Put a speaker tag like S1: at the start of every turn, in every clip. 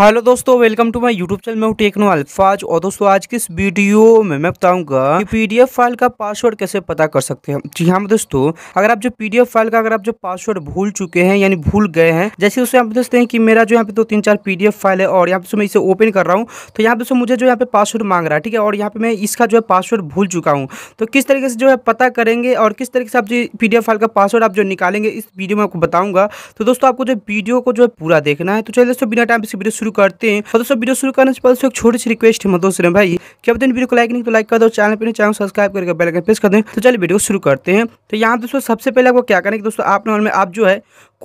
S1: hello दोस्तों welcome to my YouTube channel मैं हूँ टेक्नो अल्फाज और दोस्तों आज की इस वीडियो में मैं बताऊंगा कि पीडीएफ फाइल का पासवर्ड कैसे पता कर सकते हैं जी हाँ दोस्तों अगर आप जो पीडीएफ फाइल का अगर आप जो पासवर्ड भूल चुके हैं यानी भूल गए हैं जैसे उसे आप देखते हैं कि मेरा जो यहाँ पे दो तो तीन चार पीडीएफ फाइल है और यहाँ पे मैं इसे ओपन कर रहा हूँ तो यहाँ पे मुझे जो यहाँ पे पासवर्ड मांग रहा है ठीक है और यहाँ पे मैं इसका जो है पासवर्ड भूल चुका हूँ तो किस तरीके से जो है पता करेंगे और किस तरीके से आप जो पी फाइल का पासवर्ड आप जो निकालेंगे इस वीडियो में आपको बताऊंगा तो दोस्तों आपको जो वीडियो को जो है पूरा देखना है तो चलिए दोस्तों बिना टाइम से वीडियो शुरू शुरू करते हैं तो दोस्तों वीडियो शुरू करने से पहले एक छोटी सी रिक्वेस्ट है मधोसरे भाई क्या बताए वीडियो को लाइक नहीं तो लाइक कर दो चैनल पर चैनल सब्सक्राइब करके बेल बेलाइकन प्रेस कर दें तो चलिए वीडियो शुरू करते हैं तो यहाँ दोस्तों सबसे पहले आपको क्या करना है दोस्तों आप नॉर्मल में आप जो है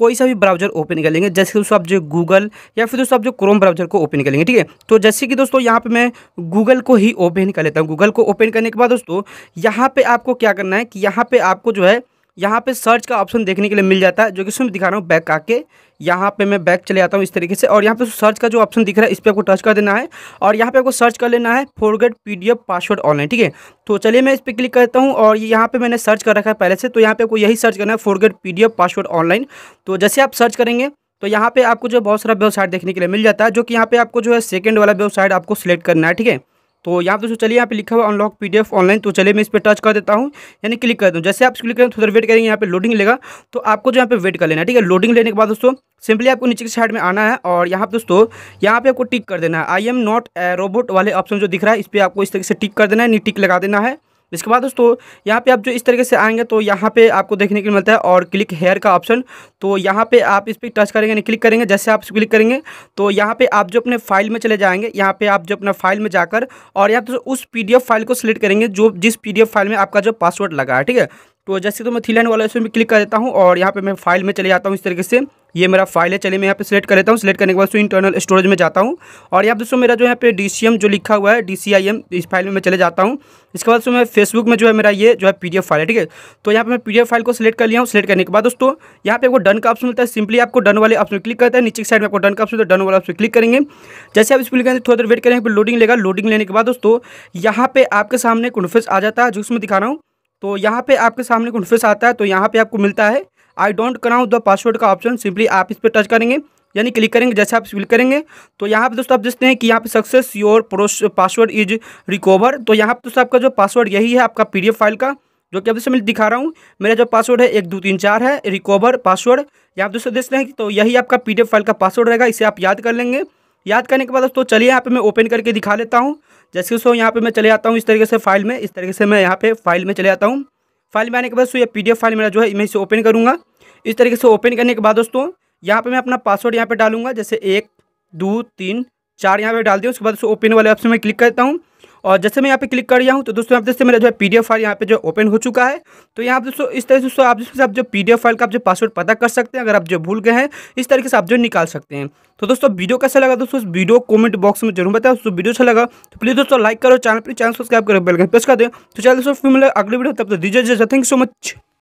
S1: कोई सा भी ब्राउजर ओपन कर लेंगे जैसे दोस्तों आप जो गूगल या फिर दोस्तों आप जो क्रोम ब्राउजर को ओपन कर लेंगे ठीक है तो जैसे कि दोस्तों यहाँ पे मैं गूगल को ही ओपन कर लेता हूँ गूगल को ओपन करने के बाद दोस्तों यहाँ पे आपको क्या करना है कि यहाँ पे आपको जो है यहाँ पे सर्च का ऑप्शन देखने के लिए मिल जाता है जो कि सुन दिखा रहा हूँ बैक आके यहाँ पे मैं बैक चले आता हूँ इस तरीके से और यहाँ पे सर्च का जो ऑप्शन दिख रहा है इस पर आपको टच कर देना है और यहाँ पे आपको सर्च कर लेना है फोरगेट पीडीएफ पासवर्ड ऑनलाइन ठीक है तो चलिए मैं इस पर क्लिक करता हूँ और यहाँ पर मैंने सर्च कर रखा है पहले से तो यहाँ पर आपको यही सर्च करना है फोरगेट पी पासवर्ड ऑनलाइन तो जैसे आप सर्च करेंगे तो यहाँ पे आपको जो बहुत सारा वेबसाइट देखने के लिए मिल जाता है जो कि यहाँ पे आपको जो है सेकंड वाला वेबसाइट आपको सिलेक्ट करना है ठीक है तो यहाँ दोस्तों चलिए यहाँ पे लिखा हुआ अनलॉक पीडीएफ ऑनलाइन तो चलिए मैं इस पर टच कर देता हूँ यानी क्लिक कर दूँ जैसे आप क्लिक करें थोड़ा वेट करेंगे यहाँ पे लोडिंग लेगा तो आपको जो यहाँ पे वेट कर लेना है ठीक है लोडिंग लेने के बाद दोस्तों सिंपली आपको नीचे की साइड में आना है और यहाँ पे दोस्तों यहाँ पे आपको टिक कर देना है आई एम नॉट रोबोट वाले ऑप्शन जो दिख रहा है इस पर आपको इस तरीके से टिक कर देना है नहीं टिक लगा देना है इसके बाद दोस्तों यहाँ पे आप जो इस तरीके से आएंगे तो यहाँ पे आपको देखने को मिलता है और क्लिक हेयर का ऑप्शन तो यहाँ पे आप इस पर टच करेंगे यानी क्लिक करेंगे जैसे आप क्लिक करेंगे तो यहाँ पे आप जो अपने फाइल में चले जाएंगे यहाँ पे आप जो अपना फाइल में जाकर और यहाँ तो उस पी फाइल को सिलेक्ट करेंगे जो जिस पी फाइल में आपका जो पासवर्ड लगा है ठीक है तो जैसे तो मैं थी वाला इसमें क्लिक कर देता हूँ और यहाँ पर मैं फाइल में चले जाता हूँ इस तरीके से ये मेरा फाइल है चलिए मैं यहाँ पे सिलेक्ट कर लेता हूँ सिलेक्ट करने के बाद उसको इंटरनल स्टोरेज में जाता हूँ और यहाँ दोस्तों मेरा जो यहाँ पे डी जो लिखा हुआ है डी इस फाइल में मैं चले जाता हूँ इसके बाद मैं फेसबुक में जो है मेरा ये जो है पी फाइल है ठीक है तो यहाँ पर मैं पी फाइल को सिलेक्ट कर लिया हूँ सिलेक्ट करने के बाद दोस्तों यहाँ पे आपको डन का ऑप्शन मिलता है सिंपली आपको डन वाले ऑप्शन क्लिक करता है नीचे की साइड में आपको डन का ऑप्शन डन वाला ऑप्शन क्लिक करेंगे जैसे आप इस पर करेंगे थोड़ी देर वेट करेंगे लोडिंग लेगा लोडिंग लेने के बाद दोस्तों यहाँ पे आपके सामने कॉन्फ्रेंस आ जाता है जो उसमें दिखा रहा हूँ तो यहाँ पे आपके सामने कॉन्फ्रेंस आता है तो यहाँ पे आपको मिलता है I don't know the password का ऑप्शन सिंपली आप इस पर टच करेंगे यानी क्लिक करेंगे जैसे आप क्लिक करेंगे तो यहाँ पे दोस्तों आप देखते हैं कि यहाँ पे success your password is recover तो यहाँ पे दोस्तों आपका जो पासवर्ड यही है आपका पी फाइल का जो कि अब दोस्तों मैं दिखा रहा हूँ मेरा जो पासवर्ड है एक दो तीन चार है रिकवर पासवर्ड यहाँ दोस्तों देखते हैं हैं तो यही आपका पी फाइल का पासवर्ड रहेगा इसे आप याद कर लेंगे याद करने के बाद दोस्तों चलिए यहाँ पे मैं ओपन करके दिखा लेता हूँ जैसे दोस्तों यहाँ पर मैं चले आता हूँ इस तरीके से फाइल में इस तरीके से मैं यहाँ पे फाइल में चले आता हूँ फाइल में आने के बाद सो ये पी फाइल मेरा जो है मैं इसे ओपन करूँगा इस तरीके से ओपन करने के बाद दोस्तों यहाँ पर मैं अपना पासवर्ड यहाँ पर डालूंगा जैसे एक दो तीन चार यहाँ पर डाल दिया उसके बाद ओपन वाले ऑप्शन में क्लिक करता हूँ और जैसे मैं यहाँ पे क्लिक कर रहा हूँ तो दोस्तों आप जैसे मेरा जो है पी फाइल यहाँ पे जो ओपन हो चुका है तो यहाँ पर दोस्तों इस तरह से दोस्तों आप जिससे आप जो पी फाइल का आप जो पासवर्ड पता कर सकते हैं अगर आप जो भूल गए हैं इस तरीके से आप जो निकाल सकते हैं तो दोस्तों वीडियो कैसा लगा दोस्तों वीडियो कमेंट बॉक्स में जरूर बताया दोस्तों वीडियो अच्छा लगा तो प्लीज़ दोस्तों लाइक करो चैनल पर चैनल सब्सक्राइब करो बेल प्रेस कर दें तो चलिए दोस्तों फिर मिले अगली वीडियो तब तक दीजिए थैंक यू सो मच